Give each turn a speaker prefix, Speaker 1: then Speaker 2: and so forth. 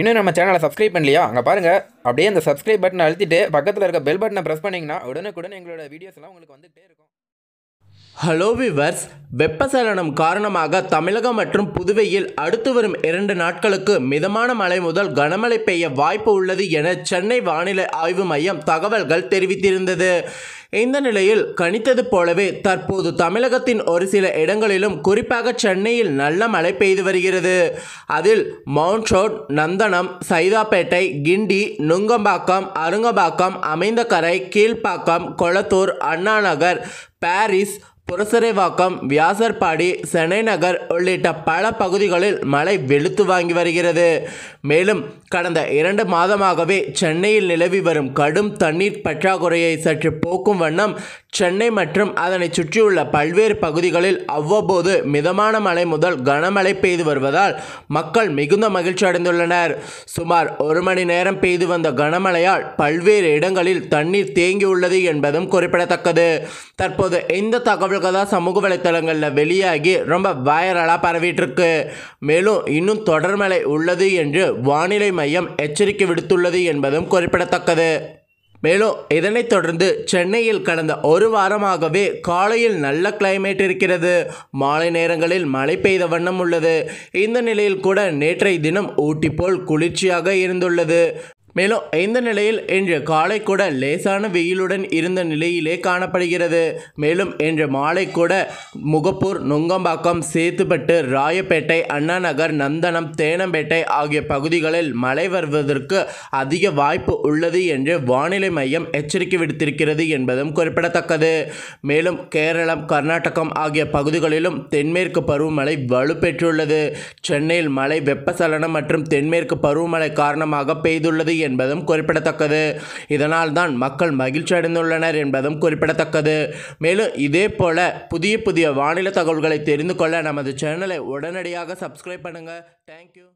Speaker 1: இன்னும் நம்ம சேனலை சப்ஸ்கிரைப் பண்ணலையா அங்கே பாருங்கள் அப்படியே அந்த சப்ஸ்கிரைப் பட்டனை அழுத்திட்டு பக்கத்தில் இருக்க பெல் பட்டனை ப்ரெஸ் பண்ணிங்கன்னா உடனுக்குடன் எங்களோட வீடியோஸ்லாம் உங்களுக்கு வந்துகிட்டே இருக்கும் ஹலோ விவர்ஸ் வெப்பசலனம் காரணமாக தமிழகம் மற்றும் புதுவையில் அடுத்து வரும் இரண்டு நாட்களுக்கு மிதமான மழை முதல் கனமழை பெய்ய வாய்ப்பு உள்ளது என சென்னை வானிலை ஆய்வு மையம் தகவல்கள் தெரிவித்திருந்தது இந்த நிலையில் கணித்தது போலவே தற்போது தமிழகத்தின் ஒரு சில இடங்களிலும் குறிப்பாக சென்னையில் நல்ல மழை பெய்து வருகிறது அதில் மவுண்ட் ரோட் நந்தனம் சைதாப்பேட்டை கிண்டி நுங்கம்பாக்கம் அருங்கம்பாக்கம் அமைந்தகரை கீழ்ப்பாக்கம் கொளத்தூர் அண்ணாநகர் பாரிஸ் புரசரைவாக்கம் வியாசர்பாடி சென்னை நகர் உள்ளிட்ட பல பகுதிகளில் மழை வெளுத்து வாங்கி வருகிறது மேலும் கடந்த இரண்டு மாதமாகவே சென்னையில் நிலவி வரும் கடும் தண்ணீர் பற்றாக்குறையை சற்று போக்கும் வண்ணம் சென்னை மற்றும் அதனை சுற்றியுள்ள பல்வேறு பகுதிகளில் அவ்வப்போது மிதமான மழை முதல் கனமழை பெய்து வருவதால் மக்கள் மிகுந்த மகிழ்ச்சி அடைந்துள்ளனர் சுமார் ஒரு மணி நேரம் பெய்து வந்த கனமழையால் பல்வேறு இடங்களில் தண்ணீர் தேங்கியுள்ளது என்பதும் குறிப்பிடத்தக்கது தற்போது இந்த தகவல் தகவல்கள் தான் சமூக வலைத்தளங்களில் வெளியாகி ரொம்ப வைரலாக பரவிட்டுருக்கு மேலும் இன்னும் தொடர்மழை உள்ளது என்று வானிலை மையம் எச்சரிக்கை விடுத்துள்ளது என்பதும் குறிப்பிடத்தக்கது மேலும் இதனைத் தொடர்ந்து சென்னையில் கடந்த ஒரு வாரமாகவே காலையில் நல்ல கிளைமேட் இருக்கிறது மாலை நேரங்களில் மழை பெய்த வண்ணம் உள்ளது இந்த நிலையில் கூட நேற்றைய தினம் ஊட்டி போல் குளிர்ச்சியாக இருந்துள்ளது மேலும் இந்த நிலையில் இன்று காலை கூட லேசான வெயிலுடன் இருந்த நிலையிலே காணப்படுகிறது மேலும் இன்று மாலை கூட முகப்பூர் நுங்கம்பாக்கம் சேத்துப்பட்டு ராயப்பேட்டை அண்ணாநகர் நந்தனம் தேனம்பேட்டை ஆகிய பகுதிகளில் மழை வருவதற்கு அதிக வாய்ப்பு உள்ளது என்று வானிலை மையம் எச்சரிக்கை விடுத்திருக்கிறது என்பதும் குறிப்பிடத்தக்கது மேலும் கேரளம் கர்நாடகம் ஆகிய பகுதிகளிலும் தென்மேற்கு பருவமழை வலுப்பெற்றுள்ளது சென்னையில் மழை வெப்பசலனம் மற்றும் தென்மேற்கு பருவமழை காரணமாக பெய்துள்ளது என்பதும் குறிப்பிடத்தக்கது இதனால் தான் மக்கள் மகிழ்ச்சி அடைந்துள்ளனர் என்பதும் குறிப்பிடத்தக்கது மேலும் இதே போல புதிய புதிய வானிலை தகவல்களை தெரிந்து கொள்ள நமது சேனலை உடனடியாக சப்ஸ்கிரைப் பண்ணுங்கள் தேங்க்யூ